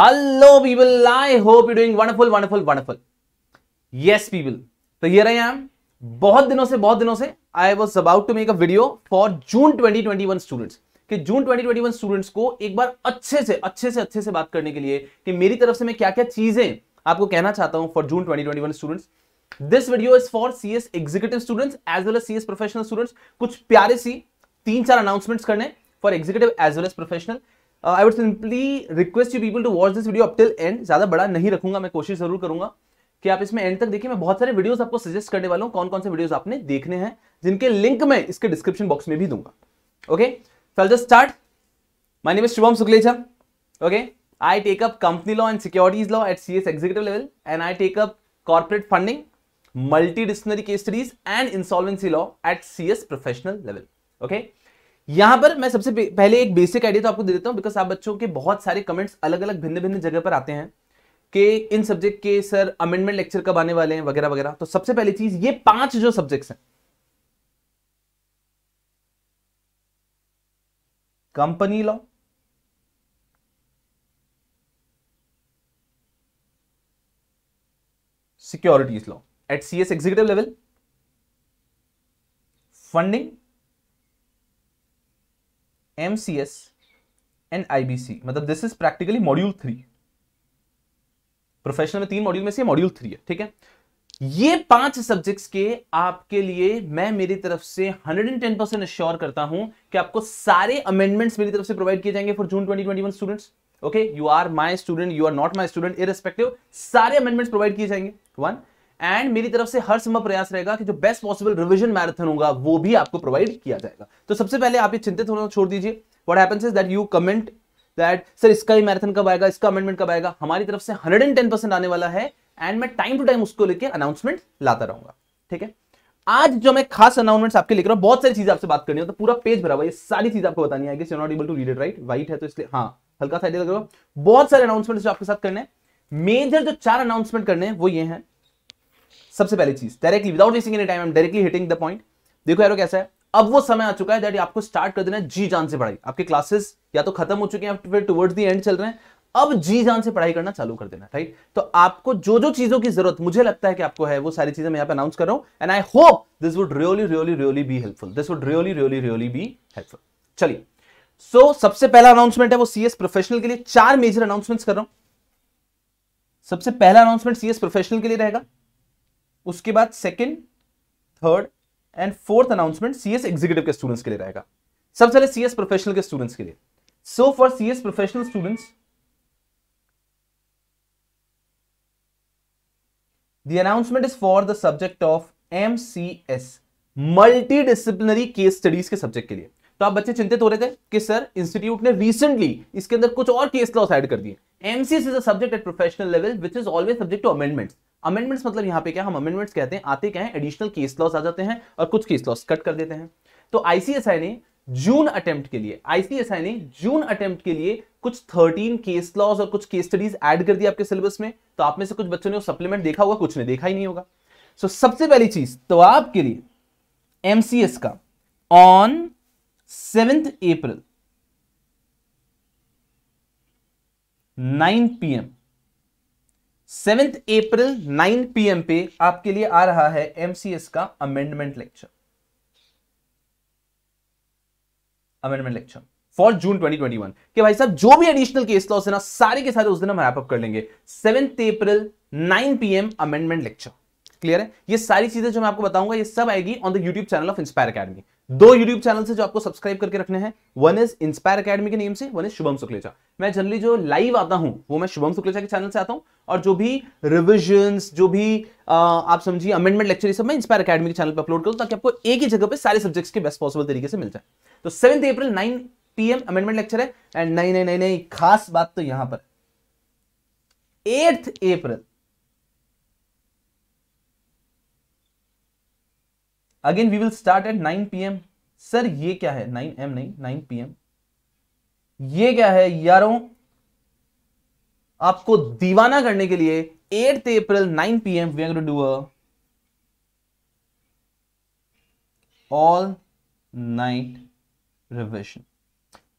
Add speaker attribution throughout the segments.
Speaker 1: Hello people I hope you doing wonderful wonderful wonderful yes people तो ये रहे हैं बहुत दिनों से बहुत दिनों से I was about to make a video for June 2021 students कि जून 2021 स्टूडेंट्स को एक बार अच्छे से अच्छे से अच्छे से बात करने के लिए कि मेरी तरफ से मैं क्या क्या चीजें आपको कहना चाहता हूं for June twenty students this video is for C S executive students as well as C professional students कुछ प्यारे सी तीन चार अनाउंसमेंट्स करने for executive as well as professional I would simply request you people to watch this video up till end ज़्यादा बड़ा नहीं रखूंगा मैं कोशिश जरूर करूंगा कि आप इसमें एंड तक देखिए मैं बहुत सारे वीडियोस आपको सजेस्ट करने वाला हूँ कौन कौन से वीडियोस आपने देखने हैं जिनके लिंक मैं इसके डिस्क्रिप्शन बॉक्स में भी दूंगा okay so just start my name is Shubham Sukhlecha okay I take up company law and securities law at CS executive level and I take up corporate funding multi multidisciplinary case studies and insolvency law at CS professional level. Okay, यहां पर मैं सबसे पहले एक basic idea तो आपको दे देता हूं बिकॉज आप बच्चों के बहुत सारे कमेंट्स अलग अलग भिन्न भिन्न जगह पर आते हैं कि इन सब्जेक्ट के सर अमेंडमेंट लेक्चर कब आने वाले हैं वगैरह वगैरह तो सबसे पहली चीज ये पांच जो सब्जेक्ट्स हैं company law securities law at C S executive level funding M C S and IBC मतलब this is practically module three professional में तीन मॉड्यूल में से मॉड्यूल थ्री है ठीक है ये पांच सब्जेक्ट्स के आपके लिए मैं मेरी तरफ से 110 परसेंट अश्योर करता हूं कि आपको सारे अमेंडमेंट्स मेरी तरफ से प्रोवाइड किए जाएंगे for June 2021 students okay you are my student you are not my student irrespective सारे अमेंडमेंट्स प्रोवाइड किए जाएंगे वन एंड मेरी तरफ से हर समय प्रयास रहेगा कि जो बेस्ट पॉसिबल रिविजन मैराथन होगा वो भी आपको प्रोवाइड किया जाएगा तो सबसे पहले आप ये चिंतित होना छोड़ दीजिए what happens is that you comment that sir इसका ही मैराथन कब आएगा इसका अमेंडमेंट कब आएगा हमारी तरफ से हंड्रेड आने वाला है एंड मैं टाइम टू टाइम उसको लेकर अनाउंसमेंट लाता रहूंगा ठीक है आज जो मैं खास अनाउंसमेंट्स आपके लिख रहा हूं बहुत सारी चीजें आपसे बात करनी है तो पूरा पेज भरा हुआ ये सारी चीज आपको बतानी आएगी not able to read it right white है तो इसलिए हाँ हल्का सा बहुत सारे अनाउंसमेंट्स जो आपके साथ करने हैं मेजर जो चार अनाउंसमेंट करने हैं वो ये हैं सबसे पहली चीज directly without wasting any time I am directly hitting the point देखो यार कैसा है अब वो समय आ चुका है दैट आपको स्टार्ट कर देना जी जान से पढ़ाई आपके क्लासेस या तो खत्म हो चुके हैं फिर टुवर्ड्स द एंड चल रहे हैं अब जी जान से पढ़ाई करना चालू कर देना राइट तो आपको जो जो चीजों की जरूरत मुझे लगता है कि आपको है वो सारी चीजें मैं यहां पे अनाउंस कर रहा हूं and I hope this would really really really be helpful this would really really really be helpful चलिए सो सबसे पहला अनाउंसमेंट है वो सीएस प्रोफेशनल के लिए चार मेजर अनाउंसमेंट्स कर रहा हूं सबसे पहला अनाउंसमेंट सीएस प्रोफेशनल के लिए रहेगा उसके बाद second third and fourth announcement CS executive के स्टूडेंट्स के लिए रहेगा सबसे पहले सीएस प्रोफेशनल के स्टूडेंट्स के लिए so for CS professional students The announcement is for the subject of MCS, multidisciplinary case studies के सब्जेक्ट के लिए तो आप बच्चे चिंतित हो रहे थे कि सर इंस्टीट्यूट ने रिसेंटली इसके अंदर कुछ और केस लॉस एड कर दिए MCS is a subject at professional level which is always subject to amendments amendments मतलब यहाँ पे क्या हम अमेंडमेंट्स कहते हैं आते क्या है एडिशनल केस लॉस आ जाते हैं और कुछ केस लॉस कट कर देते हैं तो आईसीएसआई ने जून अटेम्प्ट के लिए आईसीएसआई ने जून अटेम्प्ट के लिए कुछ 13 केस लॉस और कुछ केस स्टडीज ऐड कर दिया आपके सिलेबस में तो आप में से कुछ बच्चों ने सप्लीमेंट देखा होगा कुछ ने देखा ही नहीं होगा सो so, सबसे पहली चीज तो आपके लिए एमसीएस का on seventh April 9 PM seventh April 9 PM पे आपके लिए आ रहा है एमसीएस का amendment lecture amendment lecture for June 2021 कि भाई साहब जो भी एडिशनल केस लॉस है ना सारे के सारे उस दिन हम रैपअप कर लेंगे seventh April 9 PM amendment lecture clear है ये सारी चीजें जो मैं आपको बताऊंगा ये सब आएगी on the YouTube channel of Inspire Academy दो YouTube चैनल से जो आपको सब्सक्राइब करके रखने हैं वन इज इंस्पायर अकेडमी के नेम से वन इज शुभम शुक्लेचा मैं जनरली जो लाइव आता हूं वो मैं शुभम शुक्लेचा के चैनल से आता हूं और जो भी रिविजन जो भी आ, आप समझिए अमेंडमेंट लेक्चर सब मैं इंस्पायर अकेडमी के चैनल पर अपलोड करूँ ताकि आपको एक ही जगह पर सारे सब्जेक्ट्स के बेस्ट पॉसिबल तरीके से मिल जाए तो seven April nine P amendment lecture है एंड नई नई नई नई खास बात तो यहां पर eighth April again we will start at 9 AM sir ये क्या है 9 एम नहीं 9 एम ये क्या है यारों आपको दीवाना करने के लिए 8 April 9 AM we are to do all night revision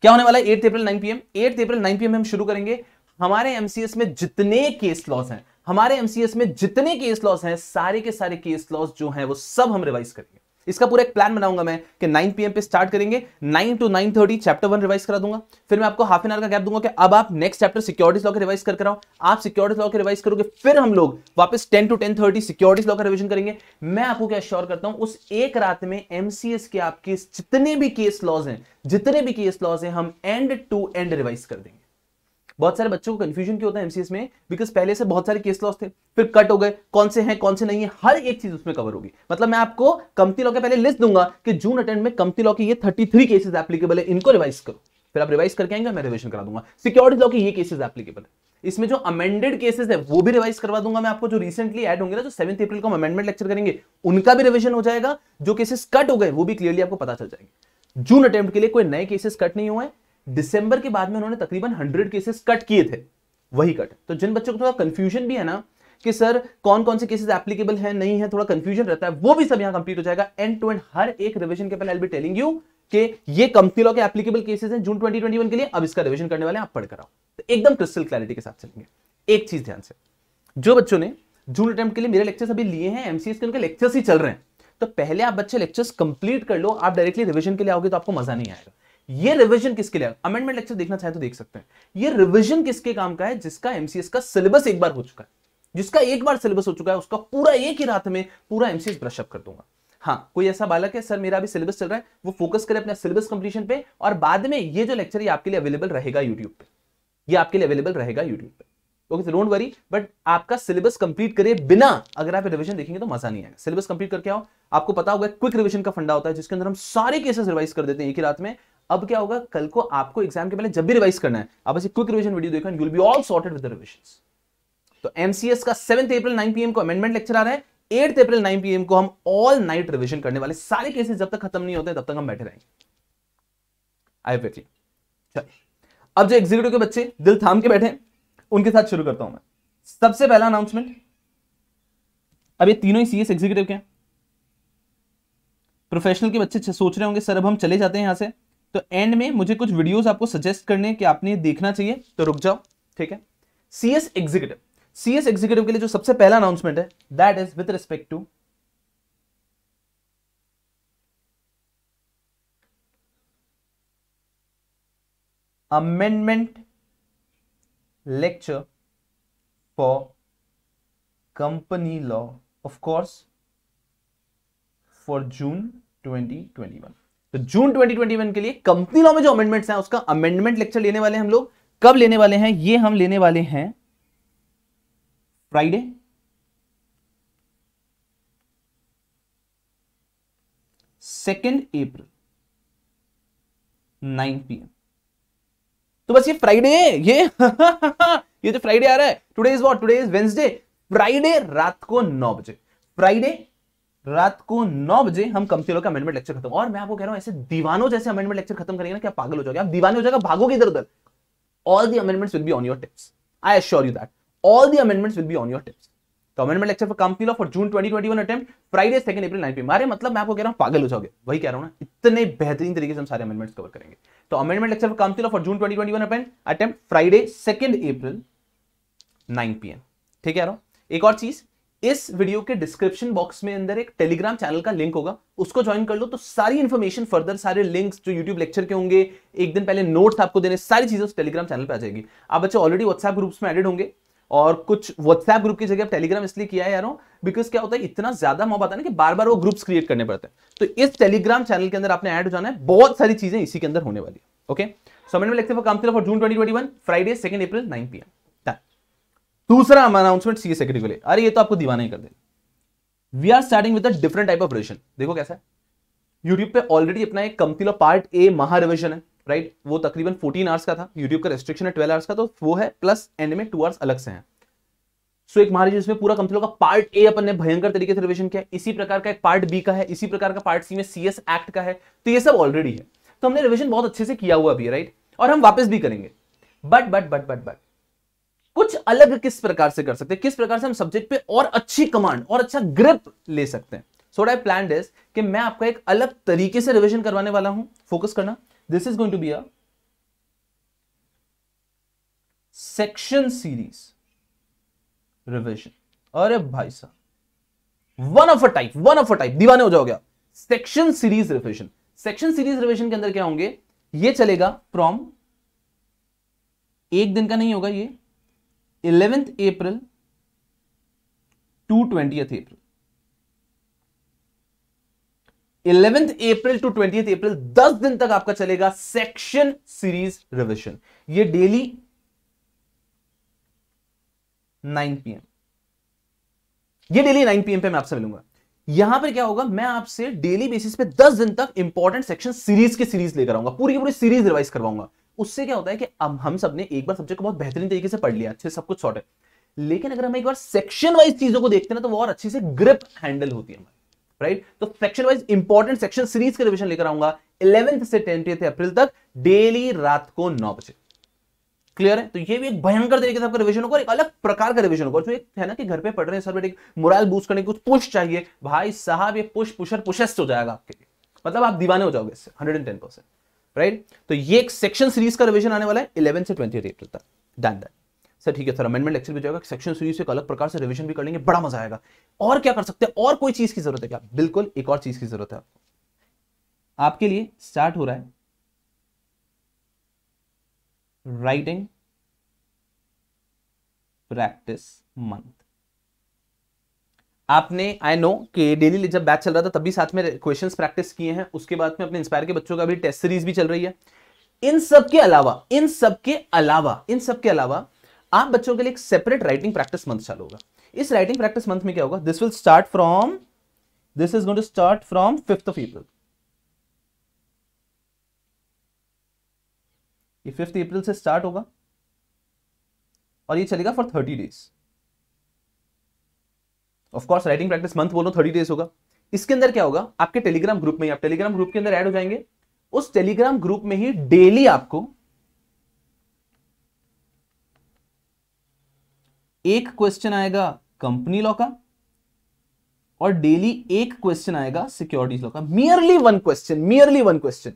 Speaker 1: क्या होने वाला है eighth April nine AM eighth April nine PM हम शुरू करेंगे हमारे एमसीएस में जितने केस लॉस हैं हमारे एमसीएस में जितने केस लॉस हैं सारे के सारे केस लॉस जो हैं वो सब हम रिवाइज करेंगे इसका पूरा एक प्लान बनाऊंगा मैं कि 9 पीएम पे स्टार्ट करेंगे 9 टू 9:30 चैप्टर वन रिवाइज करा दूंगा फिर मैं आपको हाफ एन आवर का गैप दूंगा कि अब आप नेक्स्ट चैप्टर सिक्योरिटीज लॉ के रिवाइज कर कराओ आप सिक्योरिटीज लॉ के रिवाइज करोगे फिर हम लोग वापस 10 टू 10:30 सिक्योरिटीज लॉ का रिविजन करेंगे मैं आपको क्या श्योर करता हूं उस एक रात में एमसीएस के आपके जितने भी केस लॉज हैं जितने भी केस लॉज हैं हम एंड टू एंड रिवाइज कर देंगे बहुत सारे बच्चों को कंफ्यूजन क्यों होता है एमसीएस में बिकॉज पहले से बहुत सारे केस लॉस थे फिर कट हो गए कौन से हैं कौन से नहीं है हर एक चीज उसमें कवर होगी मतलब मैं आपको कमती लॉ के पहले लिस्ट दूंगा कि जून अटेंड में कमती लॉ के ये थर्टी थ्री केसेज एप्लीकेबल है इनको रिवाइज करो फिर आप रिवाइज करके आएंगे मैं रिविजन करा दूंगा सिक्योरिटी लॉ के ये केसेज एप्लीकेबल है इसमें जो अमेंडेड केसेस है वो भी रिवाइज करवा दूंगा मैं आपको जो रिसेंटली ऐड होंगे ना जो सेवन अप्रैल को हम अमेंडमेंट लेक्चर करेंगे उनका भी रिविजन हो जाएगा जो केसेस कट हो गए वो भी क्लियरली आपको पता चल जाएंगे जून अटेम्प्ट के लिए कोई नए केसेस कट नहीं हुए दिसंबर के बाद में उन्होंने तकरीबन हंड्रेड केसेस कट किए थे वही कट तो जिन बच्चों को थोड़ा कंफ्यूजन भी है ना कि सर कौन कौन से केसेस एप्लीकेबल है नहीं है थोड़ा कंफ्यूजन रहता है वो भी सब यहां कंप्लीट हो जाएगा एंड टू एंड हर एक रिविजन के पहले आई बी टेलिंग यू कि ये कंपनी लॉ के एप्लीकेबल केसेस हैं जून 2021 के लिए अब इसका रिविजन करने वाले हैं आप पढ़ कराओ तो एकदम क्रिस्टल क्लैरिटी के साथ चलेंगे एक चीज ध्यान से जो बच्चों ने जून अटेम्प्ट के लिए मेरे लेक्चर्स अभी लिए हैं एमसीएस के उनके लेक्चर्स ही चल रहे हैं तो पहले आप बच्चे लेक्चर्स कंप्लीट कर लो आप डायरेक्टली रिविजन के लिए आओगे तो आपको मजा नहीं आएगा ये रिवीजन किसके लिए अमेंडमेंट लेक्चर देखना चाहे तो देख सकते हैं ये रिवीजन किसके काम का है जिसका एमसीएस का सिलेबस एक बार हो चुका है जिसका एक बार सिलेबस हो चुका है उसका पूरा एक ही रात में पूरा एमसीएस ब्रशअप कर दूंगा हाँ कोई ऐसा बालक है सर मेरा अभी सिलेबस चल रहा है वो फोकस करे अपना सिलेबस कंप्लीशन पे और बाद में ये जो लेक्चर ये आपके लिए अवेलेबल रहेगा यूट्यूब पे ये आपके लिए अवेलेबल रहेगा यूट्यूब पे okay sir don't worry but आपका सिलेबस कंप्लीट करे बिना अगर आप रिविजन देखेंगे तो मजा नहीं आएगा सिलेबस कंप्लीट करके आओ आपको पता होगा क्विक रिविजन का फंडा होता है जिसके अंदर हम सारे केसेस रिवाइज कर देते हैं एक ही रात में अब क्या होगा कल को आपको एग्जाम के पहले जब भी रिवाइज करना है आप ऐसे क्विक रिविजन वीडियो देखें you will be all sorted with the revisions तो एमसीएस का सेवेंथ अप्रैल 9 पीएम को अमेंडमेंट लेक्चर आ रहा है एट अप्रैल 9 पीएम को हम ऑल नाइट रिविजन करने वाले सारे केसेस जब तक खत्म नहीं होते तब तक हम बैठे रहेंगे आई विथ अब जो एग्जीक्यूटिव के बच्चे दिल थाम के बैठे उनके साथ शुरू करता हूं मैं सबसे पहला अनाउंसमेंट अब ये तीनों ही सीएस एग्जीक्यूटिव के हैं प्रोफेशनल के बच्चे सोच रहे होंगे सर अब हम चले जाते हैं यहां से तो एंड में मुझे कुछ वीडियोस आपको सजेस्ट करने हैं कि आपने देखना चाहिए तो रुक जाओ ठीक है सीएस एग्जीक्यूटिव सीएस एग्जीक्यूटिव के लिए जो सबसे पहला अनाउंसमेंट है that is with respect to lecture for company law of course for June twenty twenty 2021 तो जून 2021 के लिए कंपनी लॉ में जो अमेंडमेंट्स हैं उसका अमेंडमेंट लेक्चर लेने वाले हम लोग कब लेने वाले हैं ये हम लेने वाले हैं फ्राइडे सेकेंड अप्रैल 9 पीएम तो बस ये फ्राइडे ये ये जो तो फ्राइडे आ रहा है today is what today is Wednesday Friday रात को नौ बजे फ्राइडे रात को नौ बजे हम कम से लोग अमेंडमेंट लेक्चर खत्म और मैं आपको कह रहा हूं ऐसे दीवानों जैसे अमेंडमेंट लेक्चर खत्म करेंगे ना क्या पागल हो जाएगा आप दीवाने हो जाएगा भागोगे इधर उधर all the amendments will be on your tips I assure you that all the amendments will be on your tips तो amendment lecture for company law for June one attempt Friday second April nine P मारे मतलब मैं आपको कह रहा हूं पागल हो जाओगे वही कह रहा हूं ना इतने बेहतरीन तरीके से हम सारे अमेंडमेंट्स कवर करेंगे तो amendment lecture for company law for June twenty one attempt Friday second April 9 PM ठीक है यार एक और चीज इस वीडियो के डिस्क्रिप्शन बॉक्स में अंदर एक टेलीग्राम चैनल का लिंक होगा उसको ज्वाइन कर लो तो सारी इन्फॉर्मेशन फर्दर सारे लिंक्स जो यूट्यूब लेक्चर के होंगे एक दिन पहले नोट्स आपको देने सारी चीजें उस टेलीग्राम चैनल पर आ जाएगी आप बच्चे ऑलरेडी व्हाट्सएप ग्रुप्स में एडेड होंगे और कुछ व्हाट्सएप ग्रुप की जगह टेलीग्राम इसलिए किया है बिकॉज क्या होता है इतना ज्यादा मॉब आता है ना कि बार बार वो ग्रुप्स क्रिएट करने पड़ते हैं तो इस टेलीग्राम चैनल के अंदर आपने ऐड हो जाना है बहुत सारी चीजें इसी के अंदर होने वाली है ओके सो मैंने lecture for council for June 2021 Friday second April 9 PM दूसरा अनाउंसमेंट सी सेक्रेटरी को ले अरे ये तो आपको दीवाना ही कर दे we are starting with different type of revision देखो कैसा है यूट्यूब पे ऑलरेडी अपना एक कमतिलो पार्ट ए महा रिविजन है राइट वो तकरीबन 14 आवर्स का था यूट्यूब का रेस्ट्रिक्शन है 12 आवर्स का तो वो है प्लस एंड में टू आवर्स अलग से है सो so, एक महाराज इसमें पूरा कंपनी का पार्ट ए अपन ने भयंकर तरीके से रिविजन किया इसी प्रकार का एक पार्ट बी का है इसी प्रकार का पार्ट सी में सी एक्ट का है तो ये सब ऑलरेडी है तो हमने रिविजन बहुत अच्छे से किया हुआ अभी राइट और हम वापस भी करेंगे but but but but but कुछ अलग किस प्रकार से कर सकते हैं किस प्रकार से हम सब्जेक्ट पे और अच्छी कमांड और अच्छा ग्रिप ले सकते हैं सो आई प्लान इज कि मैं आपका एक अलग तरीके से रिविजन करवाने वाला हूं फोकस करना this is going to be a section series revision अरे भाई साहब one of a type one of a type दीवाने हो जाओगे section series revision section series revision के अंदर क्या होंगे ये चलेगा फ्रॉम एक दिन का नहीं होगा ये eleventh April to twenty April eleventh April to twenty April दस दिन तक आपका चलेगा सेक्शन सीरीज रिविजन ये डेली 9 पीएम ये डेली 9 पीएम पे मैं आपसे मिलूंगा यहां पर क्या होगा मैं आपसे डेली बेसिस पे 10 दिन तक इंपॉर्टेंट सेक्शन सीरीज के सीरीज लेकर आऊंगा पूरी की पूरी सीरीज रिवाइज करवाऊंगा उससे क्या होता है कि अब हम सब ने एक बार सब्जेक्ट को बहुत बेहतरीन तरीके से पढ़ लिया अच्छे सब कुछ सॉर्ट है लेकिन अगर हम एक बार सेक्शन वाइज चीजों को देखते हैं ना तो वो और अच्छे से ग्रिप हैंडल होती है हमारी राइट तो section wise important section series का रिविजन लेकर आऊंगा इलेवेंथ से टेंथ अप्रैल तक डेली रात को नौ बजे क्लियर है तो ये भी एक भयंकर तरीके से आपका रिवीजन होगा एक अलग प्रकार का रिवीजन होगा जो एक है ना कि घर पे पढ़ रहे हैं सर बेटे मोरल बूस्ट करने की कुछ पुश चाहिए भाई साहब ये पुश पुशर पुशेस्ट हो जाएगा आपके लिए मतलब आप दीवाने हो जाओगे इससे hundred and ten percent right तो ये एक सेक्शन सीरीज का रिविजन आने वाला है इलेवन से ट्वेंटी अप्रैल तक डन डन सर ठीक है सर अमेंडमेंट लेक्चर भी जाएगा सेक्शन सीरीज से अलग प्रकार से रिविजन भी कर लेंगे बड़ा मजा आएगा और क्या कर सकते हैं और कोई चीज की जरूरत है क्या बिल्कुल एक और चीज की जरूरत है आपको आपके लिए स्टार्ट हो रहा है राइटिंग प्रैक्टिस मंथ आपने आई नो कि डेली जब बैच चल रहा था तब भी साथ में क्वेश्चंस प्रैक्टिस किए हैं उसके बाद में अपने इंस्पायर के बच्चों का भी टेस्ट सीरीज भी चल रही है इन सब के अलावा इन सब के अलावा इन सब के अलावा आप बच्चों के लिए एक सेपरेट राइटिंग प्रैक्टिस मंथ चालू होगा इस राइटिंग प्रैक्टिस मंथ में क्या होगा this will start from this is going to start from fifth of April ये फिफ्थ अप्रैल से स्टार्ट होगा और ये चलेगा for thirty days of course writing practice month बोलो थर्टी डेज होगा इसके अंदर क्या होगा आपके टेलीग्राम ग्रुप में ही आप टेलीग्राम ग्रुप के अंदर ऐड हो जाएंगे उस टेलीग्राम ग्रुप में ही डेली आपको एक क्वेश्चन आएगा कंपनी लॉ का और डेली एक क्वेश्चन आएगा सिक्योरिटीज लॉ का merely one question merely one question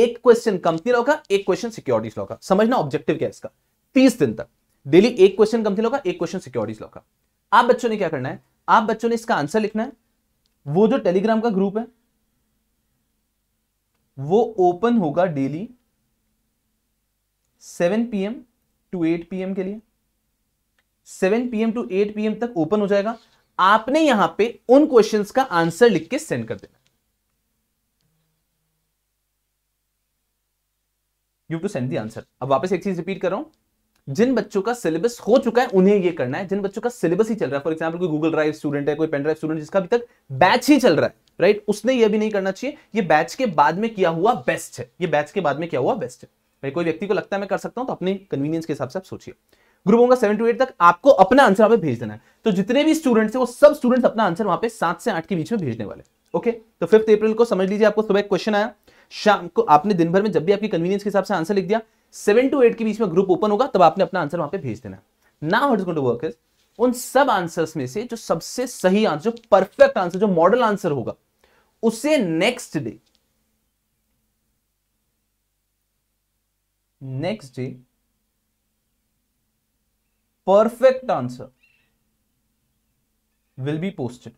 Speaker 1: एक क्वेश्चन कंपनी लॉ का एक क्वेश्चन सिक्योरिटीज लॉ का समझना ऑब्जेक्टिव क्या है इसका तीस दिन तक डेली एक क्वेश्चन कंपनी लॉ का एक क्वेश्चन सिक्योरिटीज लॉ का आप बच्चों ने क्या करना है आप बच्चों ने इसका आंसर लिखना है वो जो टेलीग्राम का ग्रुप है वो ओपन होगा डेली 7 पीएम टू 8 पीएम के लिए 7 पीएम टू 8 पीएम तक ओपन हो जाएगा आपने यहां पे उन क्वेश्चंस का आंसर लिख के सेंड कर देना you to send the answer अब वापस एक चीज रिपीट कर रहा हूं जिन बच्चों का सिलेबस हो चुका है उन्हें ये करना है जिन बच्चों का सिलेबस ही चल रहा है फॉर एग्जाम्पल कोई गूगल ड्राइव स्टूडेंट है कोई पेन ड्राइव स्टूडेंट जिसका अभी तक बैच ही चल रहा है राइट उसने ये भी नहीं करना चाहिए ये बैच के बाद में किया हुआ बेस्ट है ये बैच के बाद में किया हुआ बेस्ट है भाई कोई व्यक्ति को लगता है मैं कर सकता हूं तो अपने कन्वीनियंस के हिसाब से आप सोचिए ग्रुप होगा सेवन टू एट तक आपको अपना आंसर वहां पर भेज देना है तो जितने भी स्टूडेंट्स है वो सब स्टूडेंट्स अपना आंसर वहां पर सात से आठ के बीच में भेजने वाले ओके तो फिफ्थ अप्रैल को समझ लीजिए आपको सुबह क्वेश्चन आया शाम को आपने दिन भर में जब भी आपकी कन्वीनियंस के हिसाब से आंसर लिख दिया सेवन टू एट के बीच में ग्रुप ओपन होगा तब आपने अपना आंसर वहां पे भेज देना ना वट टू वर्क इज उन सब आंसर्स में से जो सबसे सही आंसर जो परफेक्ट आंसर जो मॉडल आंसर होगा उसे next day next day perfect answer will be posted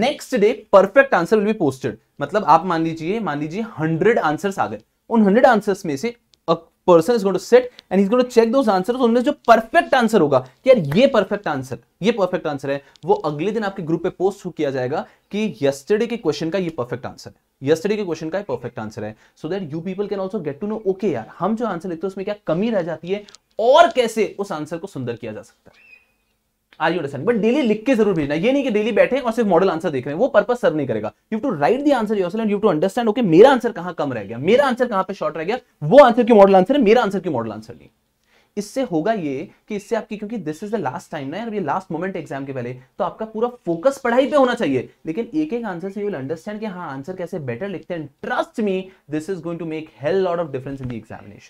Speaker 1: next day perfect answer will be posted मतलब आप मान लीजिए मान लीजिए हंड्रेड आंसर्स आ गए उन हंड्रेड आंसर्स में से person is going set and is going check those answers उनमें जो परफेक्ट आंसर होगा कि यार ये परफेक्ट आंसर ये परफेक्ट आंसर है वो अगले दिन आपके ग्रुप पे पोस्ट किया जाएगा कि यस्टरडे के क्वेश्चन का ये परफेक्ट आंसर है यस्टरडे के क्वेश्चन का परफेक्ट आंसर है so that you people can also get to know okay यार हम जो आंसर लिखते हैं उसमें क्या कमी रह जाती है और कैसे उस आंसर को सुंदर किया जा सकता है are you understand but daily लिख के जरूर भेजना ये नहीं कि डेली बैठे और सिर्फ मॉडल आंसर देख रहे हैं वो पर्पस सर्व नहीं करेगा you to write the answer your and you to understand okay मेरा आंसर कहां कम रह गया मेरा आंसर कहां पे शॉर्ट रह गया वो आंसर क्यों मॉडल आंसर है मेरा आंसर क्यों मॉडल आंसर नहीं इससे होगा ये कि इससे आपकी क्योंकि this is the last time ना यार ये लास्ट मोमेंट एग्जाम के पहले तो आपका पूरा फोकस पढ़ाई पे होना चाहिए लेकिन एक एक आंसर से यू विल अंडरस्टैंड कि हाँ आंसर कैसे बेटर लिखते हैं trust me this is going to make hell lot of difference in the examination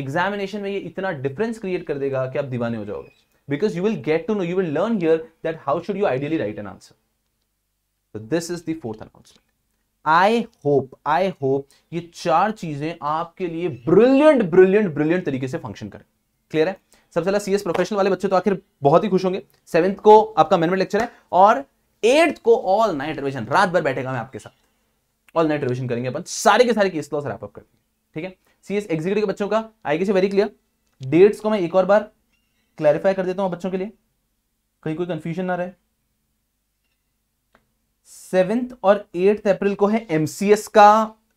Speaker 1: examination में ये इतना डिफरेंस क्रिएट कर देगा कि आप दीवाने हो जाओगे because you will get to know, you will learn here that how should you ideally write an answer. तो this is the fourth announcement I hope I hope ये चार चीजें आपके लिए ब्रिलियंट ब्रिलियंट ब्रिलियंट तरीके से फंक्शन करें clear है सबसे पहला सीएस प्रोफेशनल वाले बच्चे तो आखिर बहुत ही खुश होंगे सेवेंथ को आपका मैनमेंट लेक्चर है और एट्थ को ऑल नाइट रिविजन रात भर बैठेगा मैं आपके साथ ऑल नाइट रिविजन करेंगे अपन सारे के सारे केस लॉस रैप अप कर देंगे ठीक है सीएस एग्जीक्यूटिव के बच्चों का I guess very clear dates को मैं एक और बार क्लैरिफाई कर देता हूं बच्चों के लिए कहीं कोई कंफ्यूजन ना रहे सेवेंथ और एट्थ अप्रैल को है एमसीएस का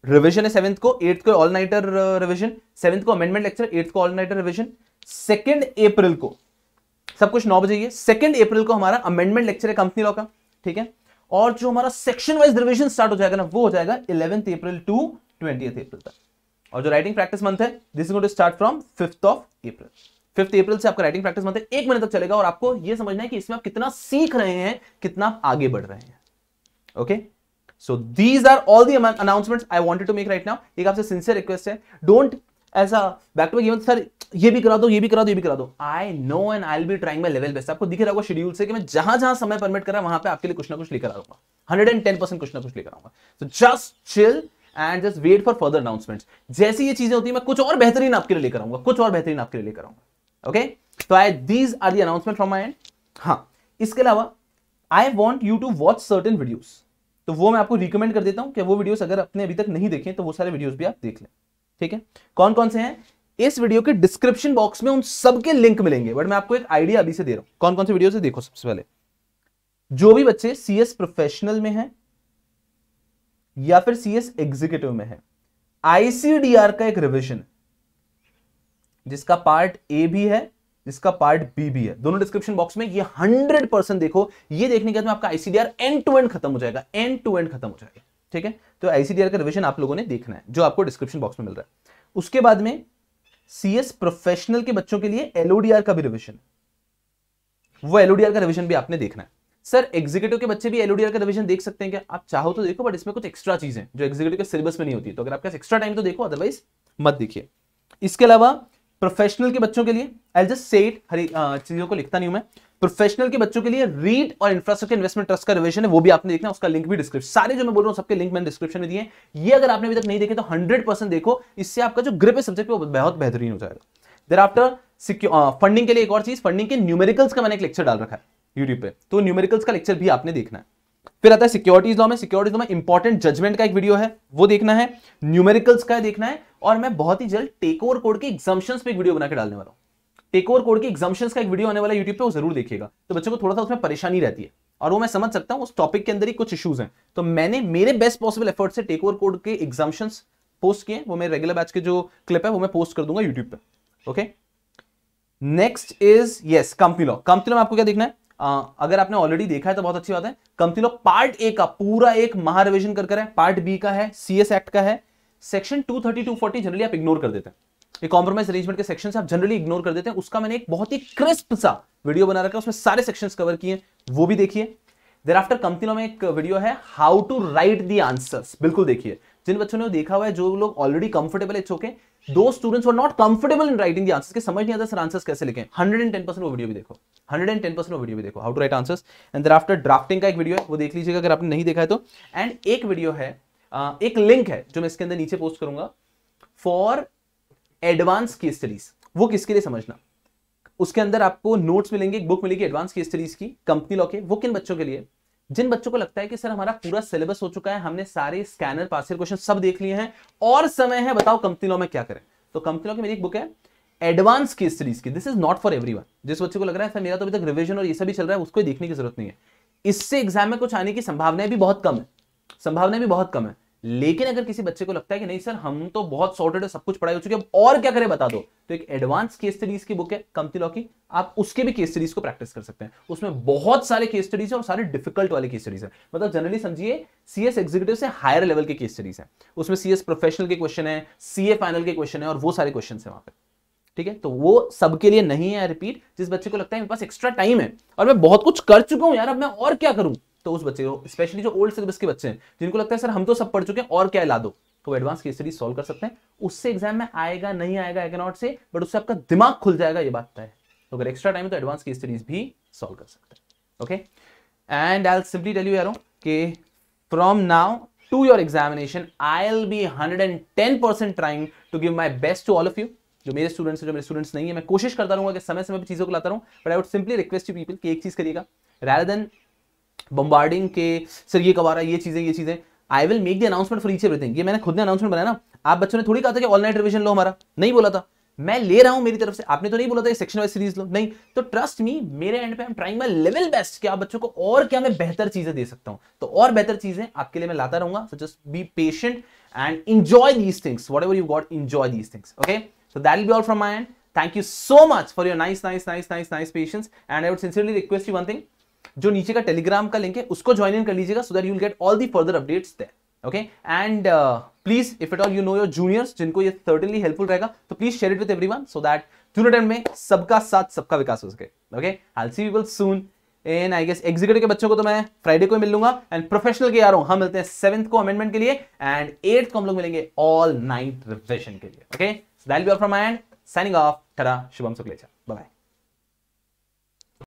Speaker 1: रिवीजन है सेवेंथ को एट्थ को ऑल नाइटर रिवीजन सेवेंथ को अमेंडमेंट लेक्चर एट्थ को all nighter revision second April को सब कुछ नौ बजे सेकेंड अप्रैल को हमारा अमेंडमेंट लेक्चर है कंपनी लॉ का ठीक है और जो हमारा सेक्शन वाइज रिविजन स्टार्ट हो जाएगा ना वो हो जाएगा eleventh April to twenty April तक और जो राइटिंग प्रैक्टिस मंथ है this is going to start from fifth of April fifth April से आपका राइटिंग प्रैक्टिस मतलब एक महीने तक चलेगा और आपको यह समझना है कि इसमें आप कितना सीख रहे हैं कितना आगे बढ़ रहे हैं okay so these are all the announcement I wanted to make right now एक आपसे सिंसियर रिक्वेस्ट है डोंट ऐसा बैक टू बैक सर ये भी करा दो ये भी करा दो ये भी करा दो I know and I be trying my level best आपको दिख रहा होगा शेड्यूल से कि मैं जहां जहां समय परमिट कर रहा वहां पे आपके लिए कुछ ना कुछ लेकर आऊंगा हंड्रेड एंड टेन परसेंट कुछ ना कुछ लेकर आऊंगा so just chill and just wait for further announcements जैसी ये चीजें होती है मैं कुछ और बेहतरीन आपके लिए लेकर आऊंगा कुछ और बेहतरीन आपके लिए लेकर आऊंगा ओके तो I these are the announcement from my end हाँ इसके अलावा I want you to watch certain videos तो वो मैं आपको रिकमेंड कर देता हूँ कि वो वीडियोस अगर अपने अभी तक नहीं देखे तो वो सारे वीडियोस भी आप देख लें ठीक है कौन कौन से हैं इस वीडियो के डिस्क्रिप्शन बॉक्स में उन सबके लिंक मिलेंगे बट मैं आपको एक आइडिया अभी से दे रहा हूं कौन कौन से वीडियो से देखो सबसे पहले जो भी बच्चे सी प्रोफेशनल में है या फिर सी एस एग्जीक्यूटिव में है आईसीडीआर का एक रिविजन जिसका पार्ट ए भी है जिसका पार्ट बी भी है दोनों डिस्क्रिप्शन बॉक्स में ये हंड्रेड परसेंट देखो ये देखने के बाद आपका आईसीडीआर एंड टू एंड खत्म हो जाएगा एंड टू एंड खत्म हो जाएगा ठीक है तो आईसीडीआर का रिविजन आप लोगों ने देखना है जो आपको डिस्क्रिप्शन बॉक्स में मिल रहा है उसके बाद में सीएस प्रोफेशनल के बच्चों के लिए एलओडीआर का भी रिविजन वो एलओडीआर का रिविजन भी आपने देखना है सर एग्जीक्यूटिव के बच्चे भी एलओडीआर का रिविजन देख सकते हैं क्या आप चाहो तो देखो बट इसमें कुछ एक्स्ट्रा चीजें जो एग्जीक्यूटिव के सिलेबस में नहीं होती तो अगर आपके पास एक्स्ट्रा टाइम तो देखो अदरवाइज मत देखिए इसके अलावा प्रोफेशनल के बच्चों के लिए आई जस्ट से इट हरी चीजों को लिखता नहीं हूं मैं प्रोफेशनल के बच्चों के लिए रीड और इंफ्रास्ट्रक्चर इन्वेस्टमेंट ट्रस्ट का रिवेशन है वो भी आपने देखना उसका लिंक भी डिस्क्रिप्शन सारे जो मैं बोल रहा हूं सबके लिंक मैंने डिस्क्रिप्शन में दिए ये अगर आपने अभी तक नहीं देखे तो हंड्रेड परसेंट देखो इससे आपका जो ग्रिप है सब्जेक्ट पे बहुत बेहतरीन हो जाएगा देर आफ्टर फंडिंग के लिए एक और चीज फंडिंग के न्यूमेरिकल्स का मैंने एक लेक्चर डाल रखा है यूट्यूब पर तो न्यूमेरिकल्स का लेक्चर भी आपने देखना है फिर आता है सिक्योरिटीज लॉ में सिक्योरिटीज लॉ में इंपॉर्टेंट जजमेंट का एक वीडियो है वो देखना है न्यूमेरिकल्स का देखना है और मैं बहुत ही जल्द टेक ओवर कोड के एग्जाम्शन पर एक वीडियो बनाकर डालने वाला हूँ टेक ओवर कोड के एग्जाम्शन का एक वीडियो आने वाला यूट्यूब पर जरूर देखेगा तो बच्चों को थोड़ा सा उसमें परेशानी रहती है और वो मैं समझ सकता हूँ उस टॉपिक के अंदर ही कुछ इशूज हैं तो मैंने मेरे बेस्ट पॉसिबल एफर्ट से टेक ओवर कोड के एग्जाम्शन पोस्ट किए वो मेरे रेगुलर बैच के जो क्लिप है वो मैं पोस्ट कर दूंगा यूट्यूब पर okay next is yes company law company law में आपको क्या देखना है आ, अगर आपने ऑलरेडी देखा है तो बहुत अच्छी बात है कंपनी लोग पार्ट ए का पूरा एक महारिविजन कर करें पार्ट बी का है सी एस एक्ट का है सेक्शन 230 240 जनरली आप इग्नोर कर देते हैं ये कॉम्प्रोमाइज अरेंजमेंट के सेक्शन से आप जनरली इग्नोर कर देते हैं उसका मैंने एक बहुत ही क्रिस्प सा वीडियो बना रखा है उसमें सारे सेक्शन कवर किए वो भी देखिए देर आफ्टर कंपनी में एक वीडियो है how to write the answer बिल्कुल देखिए जिन बच्चों ने देखा हुआ है जो लोग ऑलरेडी कंफर्टेबल है okay those students were not comfortable in writing the answers के समझ नहीं आता सर आंसर्स कैसे लिखे hundred and ten percent video भी देखो हंड्रेड एंड 110% वो वीडियो भी देखो how to write answers and after drafting का एक वीडियो है वो देख लीजिएगा अगर आपने नहीं देखा है तो एंड एक वीडियो है एक लिंक है जो मैं इसके अंदर नीचे पोस्ट करूंगा फॉर एडवांस की स्टडीज वो किसके लिए समझना उसके अंदर आपको नोट्स मिलेंगे एक बुक मिलेगी एडवांस की स्टडीज की कंपनी लॉ के वो किन बच्चों के लिए जिन बच्चों को लगता है कि सर हमारा पूरा सिलेबस हो चुका है हमने सारे स्कैनर पासियल क्वेश्चन सब देख लिए हैं और समय है बताओ कंपनी में क्या करें तो कंपनी की मेरी एक बुक है एडवांस की सीरीज की this is not for every जिस बच्चे को लग रहा है सर मेरा तो अभी तक रिविजन और ये सभी चल रहा है उसको देखने की जरूरत नहीं है इससे एग्जाम में कुछ आने की संभावनाएं भी बहुत कम है संभावनाएं भी बहुत कम है लेकिन अगर किसी बच्चे को लगता है कि नहीं सर हम तो बहुत सॉर्टेड है सब कुछ पढ़ाई हो चुकी है अब और क्या करें बता दो तो एक एडवांस केस स्टडीज की बुक है कमती लॉ की आप उसके भी केस स्टडीज को प्रैक्टिस कर सकते हैं उसमें बहुत सारे केस स्टडीज है और सारे डिफिकल्ट वाले केस स्टडीज है मतलब जनरली समझिए सीएस एग्जीक्यूटिव से हायर लेवल के केस स्टडीज है उसमें सीएस प्रोफेशनल के क्वेश्चन है सीए फाइनल के क्वेश्चन है और वो सारे क्वेश्चन है वहां पर ठीक है तो वो सबके लिए नहीं है रिपीट जिस बच्चे को लगता है मेरे पास एक्स्ट्रा टाइम है और मैं बहुत कुछ कर चुका हूं यार अब मैं और क्या करूं तो उस बच्चे को स्पेशली जो ओल्ड सिलेबस के बच्चे हैं जिनको लगता है सर हम तो सब पढ़ चुके हैं और क्या ला दो तो एडवांस केस स्टडी सोल्व कर सकते हैं उससे एग्जाम में आएगा नहीं आएगा आई नॉट से बट उससे आपका दिमाग खुल जाएगा ये बात तो है तो अगर एक्स्ट्रा टाइम है तो एडवांस केस स्टडीज भी सोल्व कर सकते हैं okay and I simply tell you arrow कि from now to your examination I'll be hundred and ten percent trying to give my best to all of you जो मेरे students जो मेरे students नहीं है मैं कोशिश करता रहूंगा कि समय समय पर चीज़ों को लाता रहूँ but I would simply request you people कि एक चीज़ करिएगा रैदर देन बम्बार्डिंग के सर ये कब आ रहा है ये चीज़ें ये चीज़ें I will make the announcement for each everything ये मैंने खुद ने अनाउंसमेंट बनाया ना आप बच्चों ने थोड़ी कहा था कि ऑल नाइट रिविजन लो हमारा नहीं बोला था मैं ले रहा हूं मेरी तरफ से आपने तो नहीं बोला था सेक्शन वाइज सीरीज लो नहीं तो ट्रस्ट मी मेरे एंड पे I am trying my level best कि आप बच्चों को और क्या मैं बेहतर चीजें दे सकता हूं तो और बेहतर चीजें आपके लिए मैं लाता रहूंगा so just be patient and enjoy these things what you got enjoy these things okay so that will be all from my end thank you so much for your nice nice nice nice nice patience and I would sincerely request you one thing जो नीचे का Telegram का link है उसको join in कर लीजिएगा so that you get all the further updates that okay and please if at all you know your juniors जिनको ये सर्टेनली हेल्पफुल रहेगा तो please share it with everyone so that junior में सबका साथ सबका विकास हो सके okay I see people soon in I guess executive के बच्चों को तो मैं फ्राइडे को मिल लूंगा एंड प्रोफेशनल के यारों हम मिलते हैं सेवंथ को अमेंडमेंट के लिए एंड एट्थ को हम लोग मिलेंगे ऑल नाइट रिविजन के लिए okay that be from my end signing off टरा शुभम शुक्लेचा